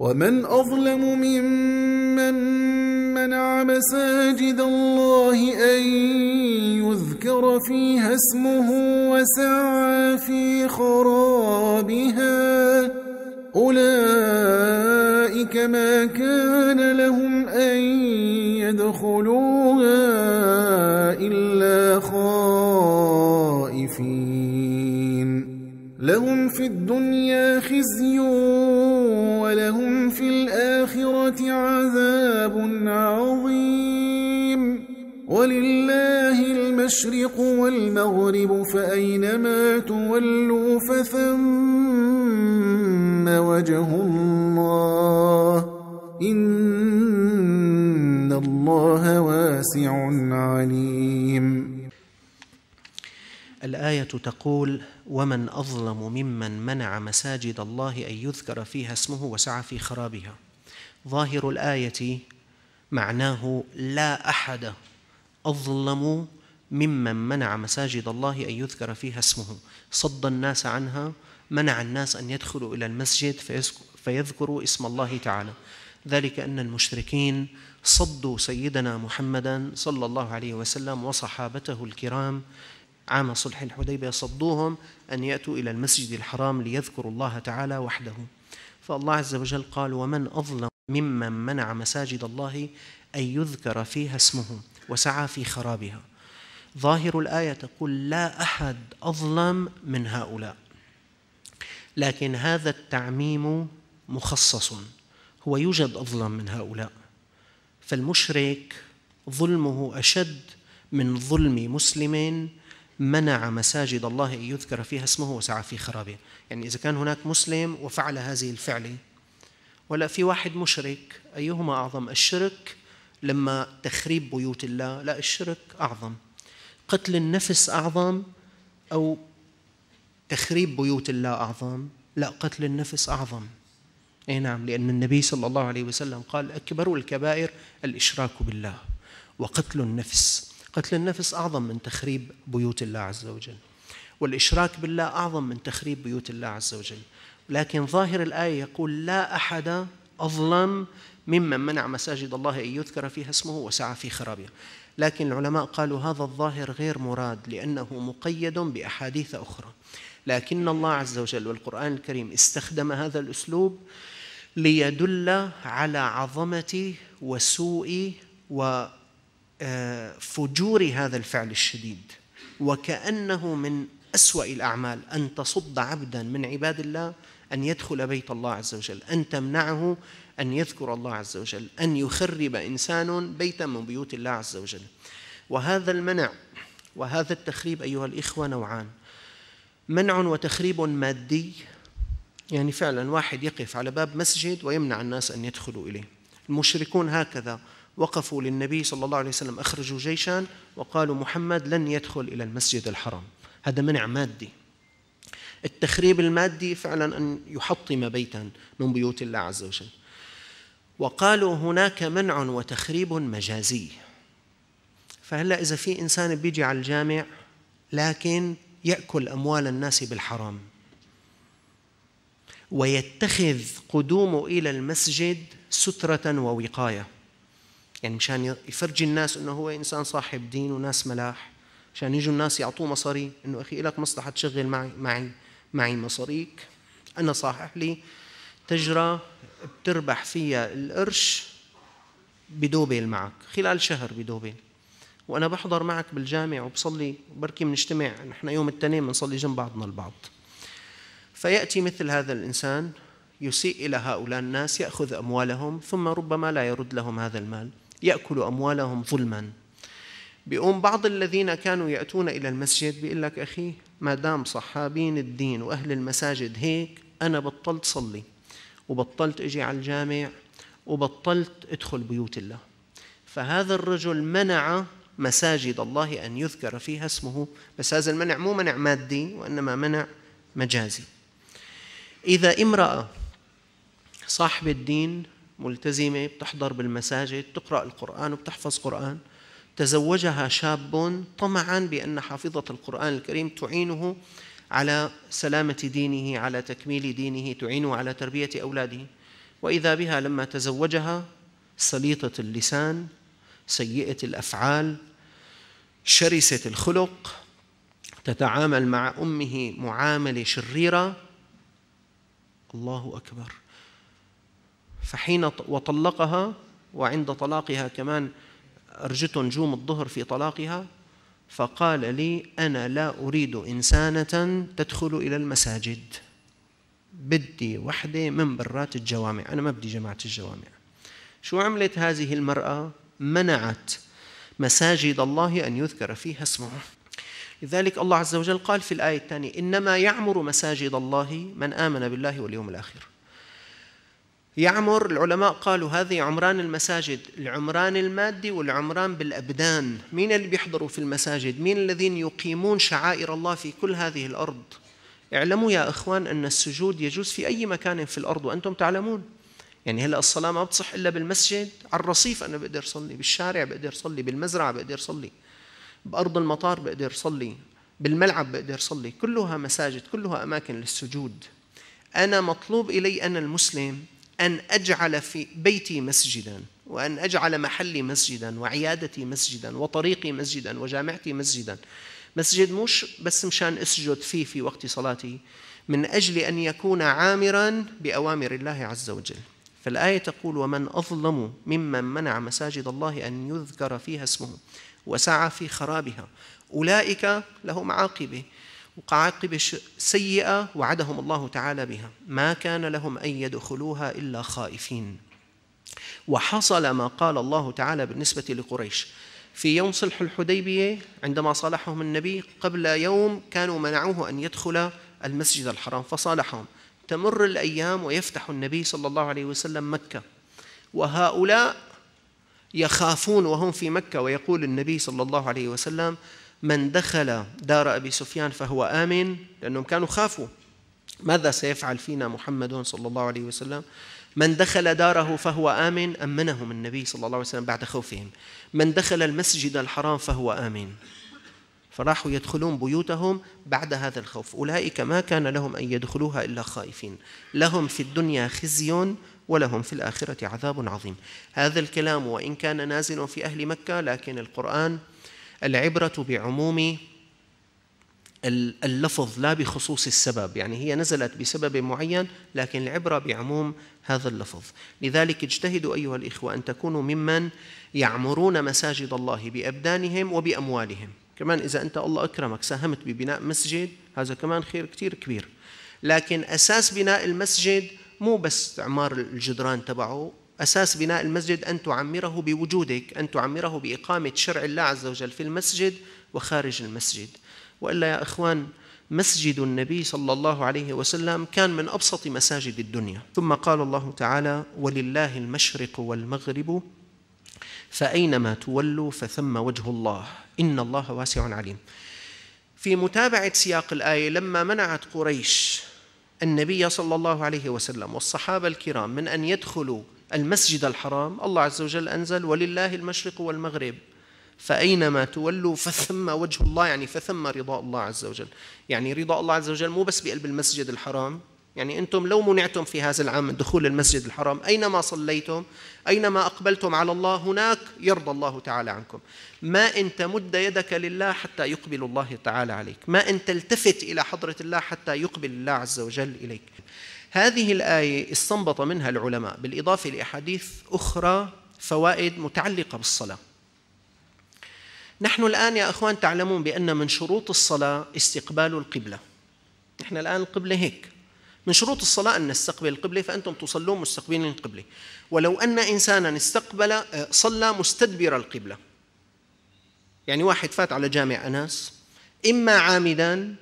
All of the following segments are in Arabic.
ومن أظلم ممن منع مساجد الله أن يذكر فيها اسمه وسعى في خرابها أولئك ما كان لهم أن يدخلوها إلا خائفين لهم في الدنيا خزيون عذاب عظيم ولله المشرق والمغرب فأينما تولوا فثم وجه الله إن الله واسع عليم الآية تقول ومن أظلم ممن منع مساجد الله أن يذكر فيها اسمه وسعى في خرابها ظاهر الآية معناه لا أحد أظلم ممن منع مساجد الله أن يذكر فيها اسمه صد الناس عنها منع الناس أن يدخلوا إلى المسجد فيذكروا اسم الله تعالى ذلك أن المشركين صدوا سيدنا محمدا صلى الله عليه وسلم وصحابته الكرام عام صلح الحديبية صدوهم أن يأتوا إلى المسجد الحرام ليذكروا الله تعالى وحده فالله عز وجل قال ومن أظلم ممن منع مساجد الله أن يذكر فيها اسمه وسعى في خرابها ظاهر الآية تقول لا أحد أظلم من هؤلاء لكن هذا التعميم مخصص هو يوجد أظلم من هؤلاء فالمشرك ظلمه أشد من ظلم مسلم منع مساجد الله أن يذكر فيها اسمه وسعى في خرابه يعني إذا كان هناك مسلم وفعل هذه الفعلة ولا في واحد مشرك أيهما أعظم الشرك لما تخريب بيوت الله لا الشرك أعظم قتل النفس أعظم أو تخريب بيوت الله أعظم لا قتل النفس أعظم أي نعم لأن النبي صلى الله عليه وسلم قال أكبر الكبائر الإشراك بالله وقتل النفس قتل النفس أعظم من تخريب بيوت الله عز وجل والإشراك بالله أعظم من تخريب بيوت الله عز وجل لكن ظاهر الآية يقول لا أحد أظلم ممن منع مساجد الله أن يذكر فيها اسمه وسعى في خرابها لكن العلماء قالوا هذا الظاهر غير مراد لأنه مقيد بأحاديث أخرى لكن الله عز وجل والقرآن الكريم استخدم هذا الأسلوب ليدل على عظمة وسوء وفجور آه، هذا الفعل الشديد وكأنه من أسوأ الأعمال أن تصد عبدا من عباد الله أن يدخل بيت الله عز وجل أن تمنعه أن يذكر الله عز وجل أن يخرب إنسان بيتا من بيوت الله عز وجل وهذا المنع وهذا التخريب أيها الإخوة نوعان منع وتخريب مادي يعني فعلا واحد يقف على باب مسجد ويمنع الناس أن يدخلوا إليه المشركون هكذا وقفوا للنبي صلى الله عليه وسلم أخرجوا جيشا وقالوا محمد لن يدخل إلى المسجد الحرام هذا منع مادي التخريب المادي فعلا أن يحطم بيتا من بيوت الله عز وجل وقالوا هناك منع وتخريب مجازي فهلا إذا في إنسان بيجي على الجامع لكن يأكل أموال الناس بالحرام ويتخذ قدومه إلى المسجد سترة ووقاية يعني مشان يفرجي الناس انه هو انسان صاحب دين وناس ملاح مشان يجوا الناس يعطوه مصاري انه اخي لك مصلحه تشغل معي معي معي مصاريك أنا صحح لي تجرة بتربح فيها القرش بدوبل معك خلال شهر بدوبل وأنا بحضر معك بالجامع وبصلي بركي بنجتمع نحن يوم الاثنين بنصلي جنب بعضنا البعض فيأتي مثل هذا الإنسان يسيء إلى هؤلاء الناس يأخذ أموالهم ثم ربما لا يرد لهم هذا المال يأكل أموالهم ظلما بيقوم بعض الذين كانوا يأتون إلى المسجد بيقول لك أخي ما دام صحابين الدين واهل المساجد هيك انا بطلت صلي وبطلت اجي على الجامع وبطلت ادخل بيوت الله فهذا الرجل منع مساجد الله ان يذكر فيها اسمه بس هذا المنع مو منع مادي وانما منع مجازي اذا امراه صاحب الدين ملتزمه بتحضر بالمساجد تقرا القران وبتحفظ قران تزوجها شاب طمعا بأن حافظة القرآن الكريم تعينه على سلامة دينه على تكميل دينه تعينه على تربية أولاده وإذا بها لما تزوجها سليطة اللسان سيئة الأفعال شرسة الخلق تتعامل مع أمه معاملة شريرة الله أكبر فحين وطلقها وعند طلاقها كمان أرجت نجوم الظهر في طلاقها فقال لي أنا لا أريد إنسانة تدخل إلى المساجد بدي وحدة من برات الجوامع أنا ما بدي جماعة الجوامع شو عملت هذه المرأة منعت مساجد الله أن يذكر فيها اسمه لذلك الله عز وجل قال في الآية الثانية إنما يعمر مساجد الله من آمن بالله واليوم الآخر يعمر العلماء قالوا هذه عمران المساجد العمران المادي والعمران بالأبدان مين اللي بيحضروا في المساجد مين الذين يقيمون شعائر الله في كل هذه الأرض اعلموا يا إخوان أن السجود يجوز في أي مكان في الأرض وأنتم تعلمون يعني هلا الصلاة ما بتصح إلا بالمسجد على الرصيف أنا بقدر صلي بالشارع بقدر صلي بالمزرعة بقدر صلي بأرض المطار بقدر صلي بالملعب بقدر صلي كلها مساجد كلها أماكن للسجود أنا مطلوب إلي أنا المسلم أن أجعل في بيتي مسجدا وأن أجعل محلي مسجدا وعيادتي مسجدا وطريقي مسجدا وجامعتي مسجدا مسجد مش بس مشان أسجد فيه في وقت صلاتي من أجل أن يكون عامرا بأوامر الله عز وجل فالآية تقول ومن أظلم ممن منع مساجد الله أن يذكر فيها اسمه وسعى في خرابها أولئك لهم عاقبة وعاقبة سيئة وعدهم الله تعالى بها ما كان لهم أن يدخلوها إلا خائفين وحصل ما قال الله تعالى بالنسبة لقريش في يوم صلح الحديبية عندما صالحهم النبي قبل يوم كانوا منعوه أن يدخل المسجد الحرام فصالحهم تمر الأيام ويفتح النبي صلى الله عليه وسلم مكة وهؤلاء يخافون وهم في مكة ويقول النبي صلى الله عليه وسلم من دخل دار أبي سفيان فهو آمن لأنهم كانوا خافوا ماذا سيفعل فينا محمد صلى الله عليه وسلم من دخل داره فهو آمن أمنهم النبي صلى الله عليه وسلم بعد خوفهم من دخل المسجد الحرام فهو آمن فراحوا يدخلون بيوتهم بعد هذا الخوف أولئك ما كان لهم أن يدخلوها إلا خائفين لهم في الدنيا خزي ولهم في الآخرة عذاب عظيم هذا الكلام وإن كان نازل في أهل مكة لكن القرآن العبرة بعموم اللفظ لا بخصوص السبب يعني هي نزلت بسبب معين لكن العبرة بعموم هذا اللفظ لذلك اجتهدوا أيها الإخوة أن تكونوا ممن يعمرون مساجد الله بأبدانهم وبأموالهم كمان إذا أنت الله أكرمك ساهمت ببناء مسجد هذا كمان خير كتير كبير لكن أساس بناء المسجد مو بس إعمار الجدران تبعه أساس بناء المسجد أن تعمره بوجودك أن تعمره بإقامة شرع الله عز وجل في المسجد وخارج المسجد وإلا يا إخوان مسجد النبي صلى الله عليه وسلم كان من أبسط مساجد الدنيا ثم قال الله تعالى ولله المشرق والمغرب فأينما تولوا فثم وجه الله إن الله واسع عليم في متابعة سياق الآية لما منعت قريش النبي صلى الله عليه وسلم والصحابة الكرام من أن يدخلوا المسجد الحرام الله عز وجل أنزل ولله المشرق والمغرب فأينما تولوا فثم وجه الله يعني فثم رضاء الله عز وجل يعني رضاء الله عز وجل مو بس بقلب المسجد الحرام يعني أنتم لو منعتم في هذا العام من دخول المسجد الحرام أينما صليتم أينما أقبلتم على الله هناك يرضى الله تعالى عنكم ما أن تمد يدك لله حتى يقبل الله تعالى عليك ما أن تلتفت إلى حضرة الله حتى يقبل الله عز وجل إليك هذه الآية استنبط منها العلماء بالإضافة لأحاديث أخرى فوائد متعلقة بالصلاة نحن الآن يا أخوان تعلمون بأن من شروط الصلاة استقبال القبلة نحن الآن القبلة هيك من شروط الصلاة أن نستقبل القبلة فأنتم تصلون مستقبلين القبلة ولو أن إنسانا استقبل صلى مستدبر القبلة يعني واحد فات على جامع أناس إما عامدا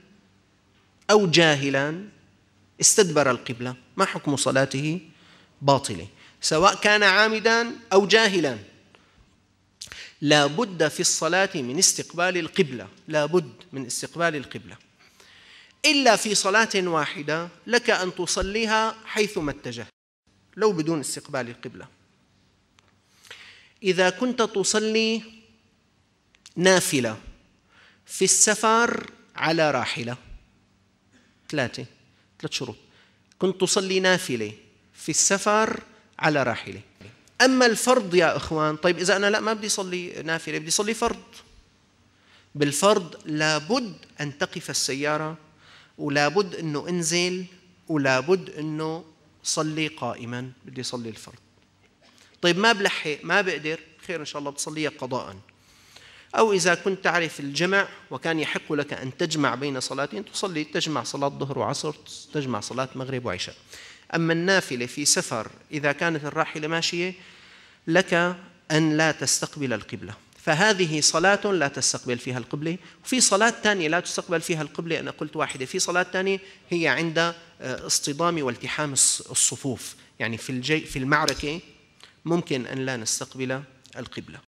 أو جاهلا استدبر القبلة ما حكم صلاته باطلة سواء كان عامدا أو جاهلا لا بد في الصلاة من استقبال القبلة لا بد من استقبال القبلة إلا في صلاة واحدة لك أن تصليها حيثما اتجهت لو بدون استقبال القبلة إذا كنت تصلي نافلة في السفر على راحلة ثلاثة ثلاث شروط كنت تصلي نافلة في السفر على راحلة أما الفرض يا إخوان طيب إذا أنا لا ما بدي أصلي نافلة بدي أصلي فرض بالفرض لابد أن تقف السيارة ولابد أنه أنزل ولابد أنه صلي قائما بدي أصلي الفرض طيب ما بلحق ما بقدر خير إن شاء الله بتصليها قضاءً أو إذا كنت تعرف الجمع وكان يحق لك أن تجمع بين صلاتين تصلي تجمع صلاة ظهر وعصر تجمع صلاة مغرب وعشاء أما النافلة في سفر إذا كانت الراحلة ماشية لك أن لا تستقبل القبلة فهذه صلاة لا تستقبل فيها القبلة وفي صلاة ثانية لا تستقبل فيها القبلة أنا قلت واحدة في صلاة ثانية هي عند آه، اصطدام والتحام الصفوف يعني في, الجي في المعركة ممكن أن لا نستقبل القبلة